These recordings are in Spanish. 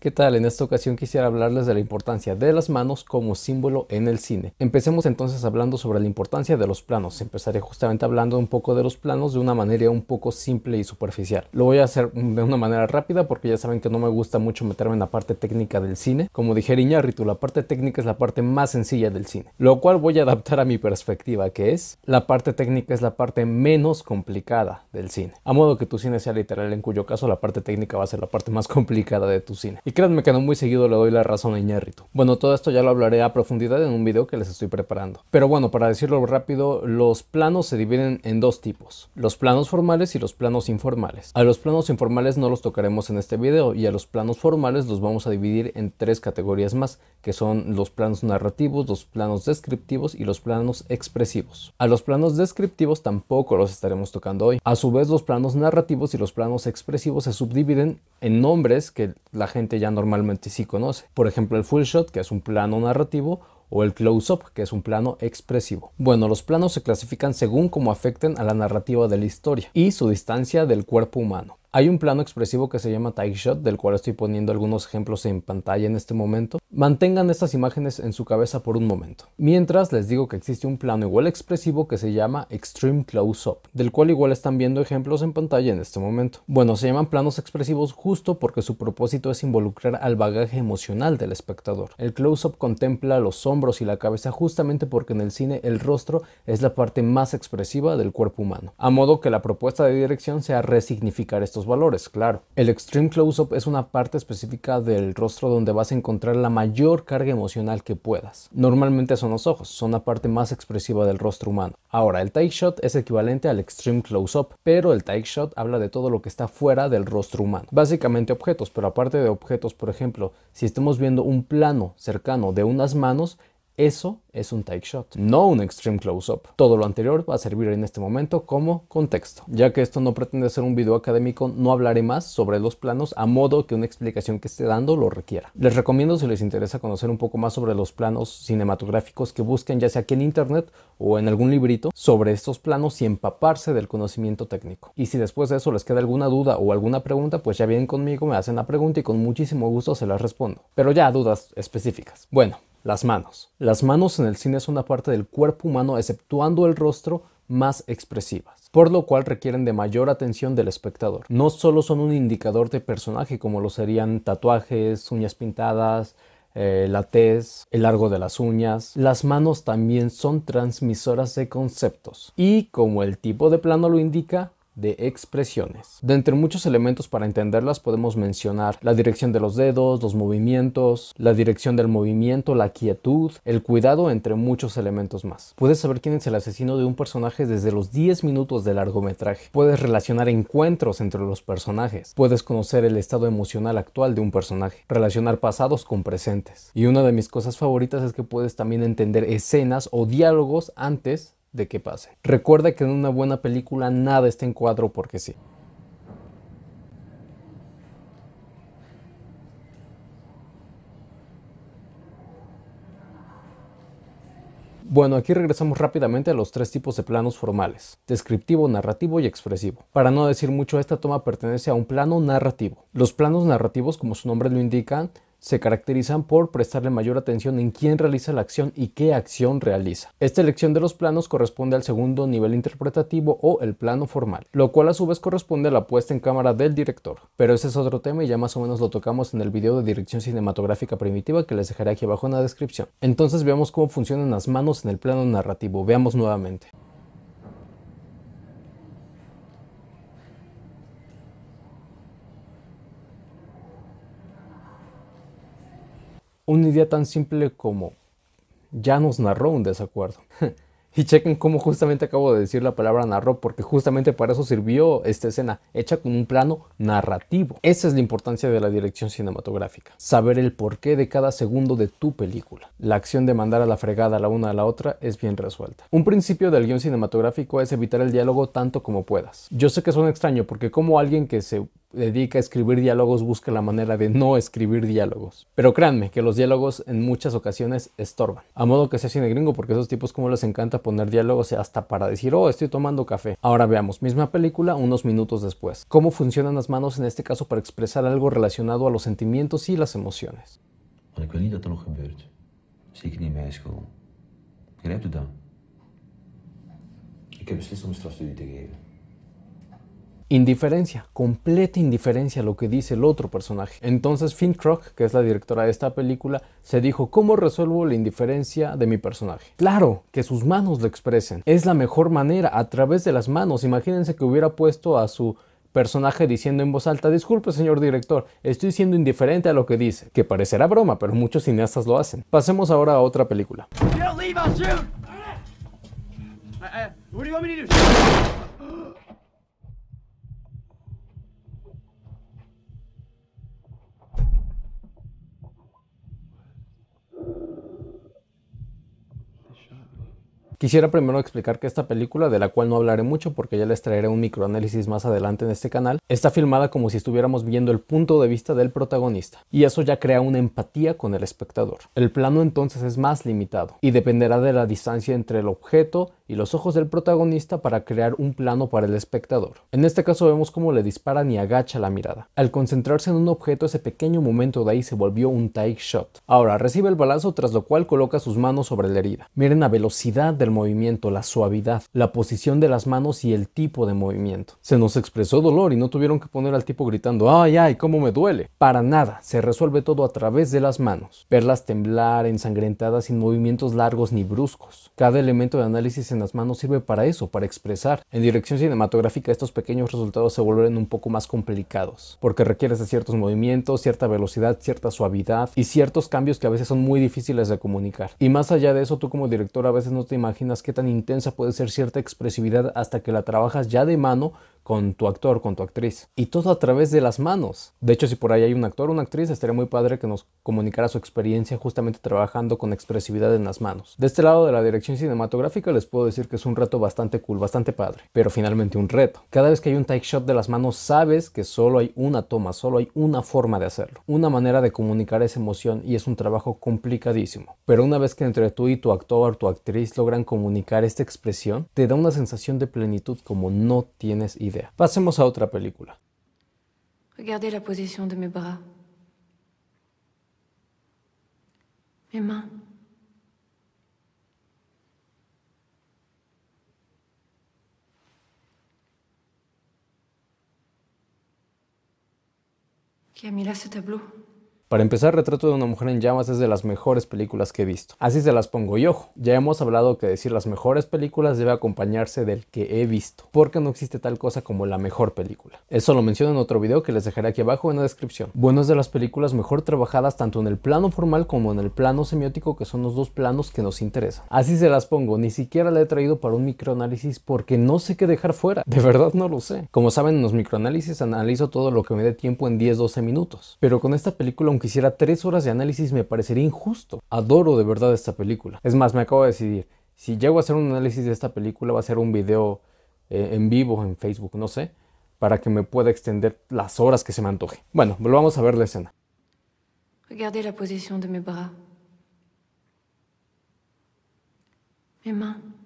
¿Qué tal? En esta ocasión quisiera hablarles de la importancia de las manos como símbolo en el cine. Empecemos entonces hablando sobre la importancia de los planos. Empezaré justamente hablando un poco de los planos de una manera un poco simple y superficial. Lo voy a hacer de una manera rápida porque ya saben que no me gusta mucho meterme en la parte técnica del cine. Como dije Iñárritu, la parte técnica es la parte más sencilla del cine, lo cual voy a adaptar a mi perspectiva, que es la parte técnica es la parte menos complicada del cine. A modo que tu cine sea literal, en cuyo caso la parte técnica va a ser la parte más complicada de tu cine. Y créanme que no muy seguido le doy la razón a Iñárritu. Bueno, todo esto ya lo hablaré a profundidad en un video que les estoy preparando. Pero bueno, para decirlo rápido, los planos se dividen en dos tipos. Los planos formales y los planos informales. A los planos informales no los tocaremos en este video y a los planos formales los vamos a dividir en tres categorías más, que son los planos narrativos, los planos descriptivos y los planos expresivos. A los planos descriptivos tampoco los estaremos tocando hoy. A su vez, los planos narrativos y los planos expresivos se subdividen en nombres que la gente ya normalmente sí conoce. Por ejemplo, el full shot, que es un plano narrativo, o el close-up, que es un plano expresivo. Bueno, los planos se clasifican según cómo afecten a la narrativa de la historia y su distancia del cuerpo humano. Hay un plano expresivo que se llama Tight Shot, del cual estoy poniendo algunos ejemplos en pantalla en este momento. Mantengan estas imágenes en su cabeza por un momento. Mientras les digo que existe un plano igual expresivo que se llama Extreme Close Up, del cual igual están viendo ejemplos en pantalla en este momento. Bueno, se llaman planos expresivos justo porque su propósito es involucrar al bagaje emocional del espectador. El Close Up contempla los hombros y la cabeza justamente porque en el cine el rostro es la parte más expresiva del cuerpo humano, a modo que la propuesta de dirección sea resignificar estos valores, claro. El Extreme Close-Up es una parte específica del rostro donde vas a encontrar la mayor carga emocional que puedas. Normalmente son los ojos, son la parte más expresiva del rostro humano. Ahora, el Tight Shot es equivalente al Extreme Close-Up, pero el Tight Shot habla de todo lo que está fuera del rostro humano. Básicamente objetos, pero aparte de objetos, por ejemplo, si estamos viendo un plano cercano de unas manos, eso es un take shot, no un extreme close-up. Todo lo anterior va a servir en este momento como contexto. Ya que esto no pretende ser un video académico, no hablaré más sobre los planos a modo que una explicación que esté dando lo requiera. Les recomiendo si les interesa conocer un poco más sobre los planos cinematográficos que busquen ya sea aquí en internet o en algún librito sobre estos planos y empaparse del conocimiento técnico. Y si después de eso les queda alguna duda o alguna pregunta, pues ya vienen conmigo, me hacen la pregunta y con muchísimo gusto se las respondo. Pero ya dudas específicas. Bueno, las manos. Las manos en el cine son una parte del cuerpo humano, exceptuando el rostro, más expresivas, por lo cual requieren de mayor atención del espectador. No solo son un indicador de personaje como lo serían tatuajes, uñas pintadas, eh, la tez, el largo de las uñas. Las manos también son transmisoras de conceptos y, como el tipo de plano lo indica, de expresiones. De entre muchos elementos para entenderlas podemos mencionar la dirección de los dedos, los movimientos, la dirección del movimiento, la quietud, el cuidado, entre muchos elementos más. Puedes saber quién es el asesino de un personaje desde los 10 minutos de largometraje. Puedes relacionar encuentros entre los personajes. Puedes conocer el estado emocional actual de un personaje. Relacionar pasados con presentes. Y una de mis cosas favoritas es que puedes también entender escenas o diálogos antes de qué pase. Recuerda que en una buena película nada está en cuadro porque sí. Bueno, aquí regresamos rápidamente a los tres tipos de planos formales, descriptivo, narrativo y expresivo. Para no decir mucho, esta toma pertenece a un plano narrativo. Los planos narrativos, como su nombre lo indica, se caracterizan por prestarle mayor atención en quién realiza la acción y qué acción realiza. Esta elección de los planos corresponde al segundo nivel interpretativo o el plano formal, lo cual a su vez corresponde a la puesta en cámara del director. Pero ese es otro tema y ya más o menos lo tocamos en el video de dirección cinematográfica primitiva que les dejaré aquí abajo en la descripción. Entonces veamos cómo funcionan las manos en el plano narrativo, veamos nuevamente. Una idea tan simple como ya nos narró un desacuerdo. y chequen cómo justamente acabo de decir la palabra narró, porque justamente para eso sirvió esta escena, hecha con un plano narrativo. Esa es la importancia de la dirección cinematográfica, saber el porqué de cada segundo de tu película. La acción de mandar a la fregada la una a la otra es bien resuelta. Un principio del guión cinematográfico es evitar el diálogo tanto como puedas. Yo sé que suena extraño, porque como alguien que se dedica a escribir diálogos busca la manera de no escribir diálogos. Pero créanme que los diálogos en muchas ocasiones estorban. A modo que sea cine gringo, porque esos tipos como les encanta poner diálogos hasta para decir, oh, estoy tomando café. Ahora veamos, misma película unos minutos después. ¿Cómo funcionan las manos en este caso para expresar algo relacionado a los sentimientos y las emociones? indiferencia, completa indiferencia a lo que dice el otro personaje. Entonces Finn Kroc, que es la directora de esta película, se dijo, ¿cómo resuelvo la indiferencia de mi personaje? Claro, que sus manos lo expresen. Es la mejor manera, a través de las manos. Imagínense que hubiera puesto a su personaje diciendo en voz alta, disculpe señor director, estoy siendo indiferente a lo que dice, que parecerá broma, pero muchos cineastas lo hacen. Pasemos ahora a otra película. Quisiera primero explicar que esta película, de la cual no hablaré mucho porque ya les traeré un microanálisis más adelante en este canal, está filmada como si estuviéramos viendo el punto de vista del protagonista, y eso ya crea una empatía con el espectador. El plano entonces es más limitado, y dependerá de la distancia entre el objeto y los ojos del protagonista para crear un plano para el espectador. En este caso vemos cómo le disparan y agacha la mirada. Al concentrarse en un objeto, ese pequeño momento de ahí se volvió un tight shot. Ahora recibe el balazo, tras lo cual coloca sus manos sobre la herida. Miren la velocidad del movimiento, la suavidad, la posición de las manos y el tipo de movimiento. Se nos expresó dolor y no tuvieron que poner al tipo gritando, ay, ay, cómo me duele. Para nada, se resuelve todo a través de las manos. Verlas temblar, ensangrentadas, sin movimientos largos ni bruscos. Cada elemento de análisis en las manos sirve para eso, para expresar. En dirección cinematográfica estos pequeños resultados se vuelven un poco más complicados, porque requieres de ciertos movimientos, cierta velocidad, cierta suavidad y ciertos cambios que a veces son muy difíciles de comunicar. Y más allá de eso, tú como director a veces no te imaginas imaginas qué tan intensa puede ser cierta expresividad hasta que la trabajas ya de mano con tu actor, con tu actriz. Y todo a través de las manos. De hecho, si por ahí hay un actor o una actriz, estaría muy padre que nos comunicara su experiencia justamente trabajando con expresividad en las manos. De este lado de la dirección cinematográfica les puedo decir que es un reto bastante cool, bastante padre, pero finalmente un reto. Cada vez que hay un take shot de las manos sabes que solo hay una toma, solo hay una forma de hacerlo, una manera de comunicar esa emoción y es un trabajo complicadísimo. Pero una vez que entre tú y tu actor, o tu actriz logran comunicar esta expresión, te da una sensación de plenitud como no tienes idea sea. Pasemos a otra película. Regardez la posición de mis bras Mis mains Qui a mis là ce tableau para empezar, Retrato de una mujer en llamas es de las mejores películas que he visto. Así se las pongo y ojo, ya hemos hablado que decir las mejores películas debe acompañarse del que he visto, porque no existe tal cosa como la mejor película. Eso lo menciono en otro video que les dejaré aquí abajo en la descripción. Bueno, es de las películas mejor trabajadas tanto en el plano formal como en el plano semiótico, que son los dos planos que nos interesan. Así se las pongo, ni siquiera la he traído para un microanálisis porque no sé qué dejar fuera, de verdad no lo sé. Como saben, en los microanálisis analizo todo lo que me dé tiempo en 10-12 minutos, pero con esta película Quisiera hiciera tres horas de análisis me parecería injusto. Adoro de verdad esta película. Es más, me acabo de decidir, si llego a hacer un análisis de esta película va a ser un video eh, en vivo en Facebook, no sé, para que me pueda extender las horas que se me antoje. Bueno, volvamos a ver la escena. Regardez la posición de mis Mis manos.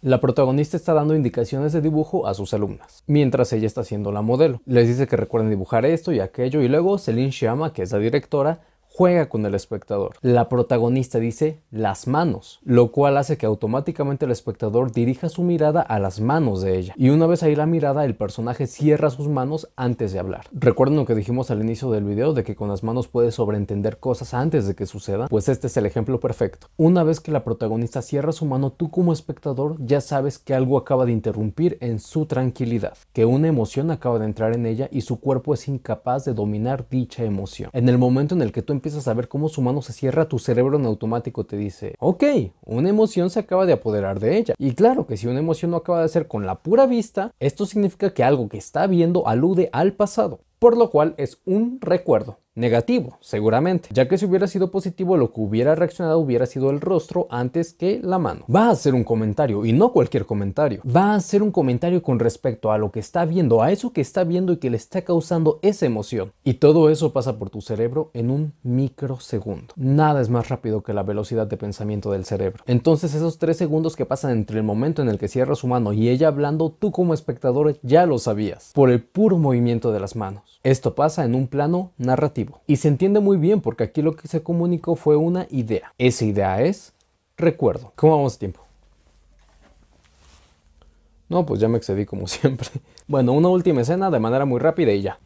La protagonista está dando indicaciones de dibujo a sus alumnas, mientras ella está siendo la modelo. Les dice que recuerden dibujar esto y aquello y luego Celine llama que es la directora, juega con el espectador. La protagonista dice las manos, lo cual hace que automáticamente el espectador dirija su mirada a las manos de ella. Y una vez ahí la mirada, el personaje cierra sus manos antes de hablar. Recuerden lo que dijimos al inicio del video de que con las manos puedes sobreentender cosas antes de que suceda pues este es el ejemplo perfecto. Una vez que la protagonista cierra su mano, tú como espectador ya sabes que algo acaba de interrumpir en su tranquilidad, que una emoción acaba de entrar en ella y su cuerpo es incapaz de dominar dicha emoción. En el momento en el que tú empiezas a ver cómo su mano se cierra, tu cerebro en automático te dice, ok, una emoción se acaba de apoderar de ella. Y claro que si una emoción no acaba de ser con la pura vista, esto significa que algo que está viendo alude al pasado, por lo cual es un recuerdo negativo, seguramente, ya que si hubiera sido positivo lo que hubiera reaccionado hubiera sido el rostro antes que la mano. Va a hacer un comentario y no cualquier comentario. Va a hacer un comentario con respecto a lo que está viendo, a eso que está viendo y que le está causando esa emoción. Y todo eso pasa por tu cerebro en un microsegundo. Nada es más rápido que la velocidad de pensamiento del cerebro. Entonces esos tres segundos que pasan entre el momento en el que cierra su mano y ella hablando, tú como espectador ya lo sabías, por el puro movimiento de las manos. Esto pasa en un plano narrativo. Y se entiende muy bien porque aquí lo que se comunicó fue una idea. Esa idea es recuerdo. ¿Cómo vamos de tiempo? No, pues ya me excedí como siempre. Bueno, una última escena de manera muy rápida y ya.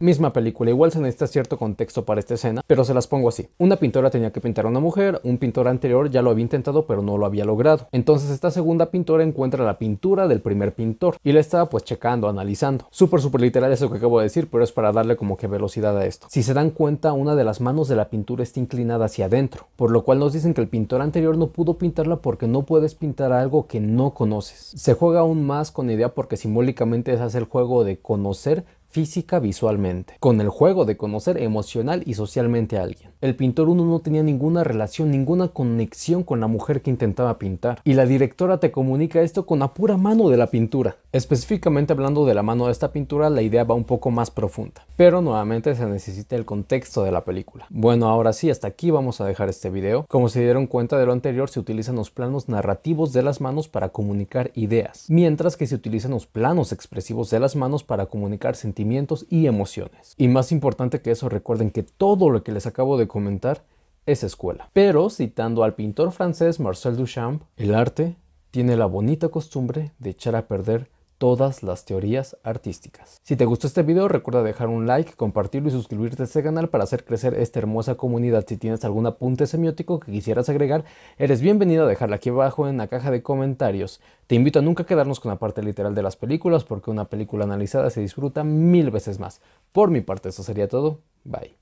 Misma película, igual se necesita cierto contexto para esta escena, pero se las pongo así. Una pintora tenía que pintar a una mujer, un pintor anterior ya lo había intentado pero no lo había logrado. Entonces esta segunda pintora encuentra la pintura del primer pintor y la estaba pues checando, analizando. Súper, súper literal eso que acabo de decir, pero es para darle como que velocidad a esto. Si se dan cuenta, una de las manos de la pintura está inclinada hacia adentro, por lo cual nos dicen que el pintor anterior no pudo pintarla porque no puedes pintar algo que no conoces. Se juega aún más con la idea porque simbólicamente es hacer el juego de conocer física visualmente, con el juego de conocer emocional y socialmente a alguien. El pintor uno no tenía ninguna relación, ninguna conexión con la mujer que intentaba pintar, y la directora te comunica esto con la pura mano de la pintura. Específicamente hablando de la mano de esta pintura, la idea va un poco más profunda, pero nuevamente se necesita el contexto de la película. Bueno, ahora sí, hasta aquí vamos a dejar este video. Como se dieron cuenta de lo anterior, se utilizan los planos narrativos de las manos para comunicar ideas, mientras que se utilizan los planos expresivos de las manos para comunicar sentimientos sentimientos y emociones. Y más importante que eso, recuerden que todo lo que les acabo de comentar es escuela. Pero citando al pintor francés Marcel Duchamp, el arte tiene la bonita costumbre de echar a perder todas las teorías artísticas. Si te gustó este video recuerda dejar un like, compartirlo y suscribirte a este canal para hacer crecer esta hermosa comunidad. Si tienes algún apunte semiótico que quisieras agregar, eres bienvenido a dejarlo aquí abajo en la caja de comentarios. Te invito a nunca quedarnos con la parte literal de las películas porque una película analizada se disfruta mil veces más. Por mi parte eso sería todo. Bye.